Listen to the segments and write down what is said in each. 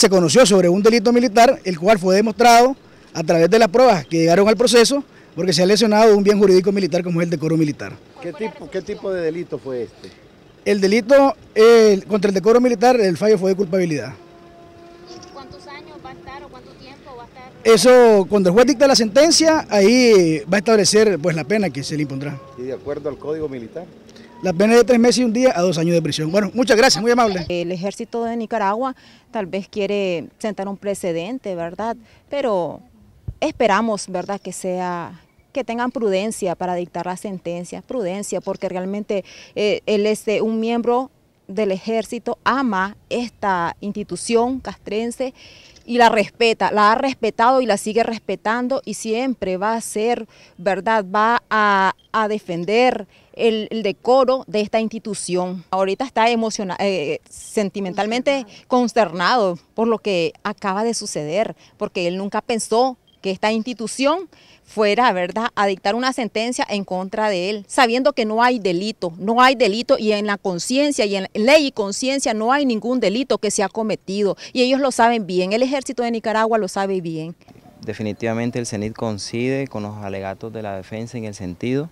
se conoció sobre un delito militar, el cual fue demostrado a través de las pruebas que llegaron al proceso, porque se ha lesionado un bien jurídico militar como es el decoro militar. ¿Qué tipo, de delito fue este? El delito eh, contra el decoro militar, el fallo fue de culpabilidad. ¿Cuántos años va a estar o cuánto tiempo va a estar? Eso, cuando el juez dicta la sentencia, ahí va a establecer pues la pena que se le impondrá. ¿Y de acuerdo al código militar? la pena de tres meses y un día a dos años de prisión. Bueno, muchas gracias, muy amable. El ejército de Nicaragua tal vez quiere sentar un precedente, ¿verdad? Pero esperamos, ¿verdad?, que sea que tengan prudencia para dictar la sentencia, prudencia, porque realmente eh, él es un miembro del ejército, ama esta institución castrense y la respeta, la ha respetado y la sigue respetando y siempre va a ser, ¿verdad? Va a, defender el, decoro de esta institución. Ahorita está emociona, eh, sentimentalmente consternado por lo que acaba de suceder, porque él nunca pensó que esta institución fuera, ¿verdad?, a dictar una sentencia en contra de él, sabiendo que no hay delito, no hay delito y en la conciencia y en ley y conciencia no hay ningún delito que se ha cometido y ellos lo saben bien, el ejército de Nicaragua lo sabe bien. Definitivamente el CENIT coincide con los alegatos de la defensa en el sentido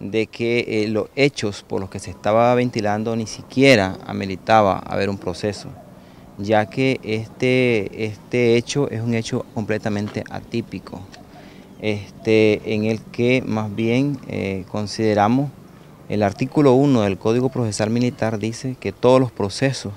de que eh, los hechos por los que se estaba ventilando ni siquiera ameritaba haber un proceso ya que este, este hecho es un hecho completamente atípico, este, en el que más bien eh, consideramos el artículo 1 del Código Procesal Militar dice que todos los procesos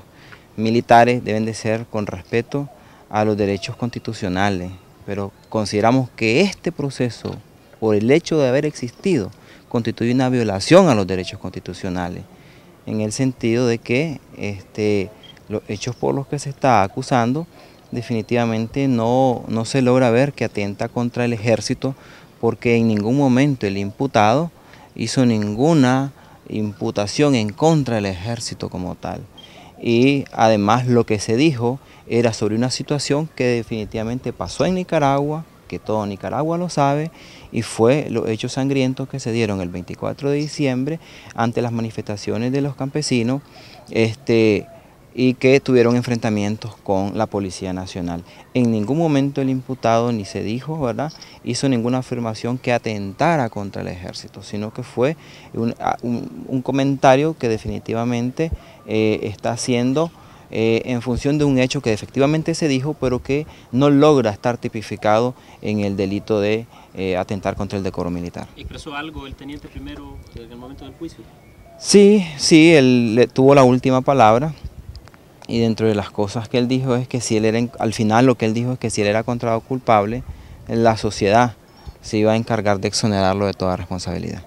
militares deben de ser con respeto a los derechos constitucionales, pero consideramos que este proceso, por el hecho de haber existido, constituye una violación a los derechos constitucionales, en el sentido de que este, los hechos por los que se está acusando, definitivamente no, no se logra ver que atenta contra el ejército porque en ningún momento el imputado hizo ninguna imputación en contra del ejército como tal. Y además lo que se dijo era sobre una situación que definitivamente pasó en Nicaragua, que todo Nicaragua lo sabe, y fue los hechos sangrientos que se dieron el 24 de diciembre ante las manifestaciones de los campesinos. Este, y que tuvieron enfrentamientos con la Policía Nacional. En ningún momento el imputado ni se dijo, ¿verdad? Hizo ninguna afirmación que atentara contra el ejército, sino que fue un, comentario que definitivamente eh, está haciendo eh, en función de un hecho que efectivamente se dijo, pero que no logra estar tipificado en el delito de eh, atentar contra el decoro militar. ¿Expresó algo el teniente primero desde el momento del juicio? Sí, sí, él tuvo la última palabra y dentro de las cosas que él dijo es que si él era, al final lo que él dijo es que si él era encontrado culpable, la sociedad se iba a encargar de exonerarlo de toda responsabilidad.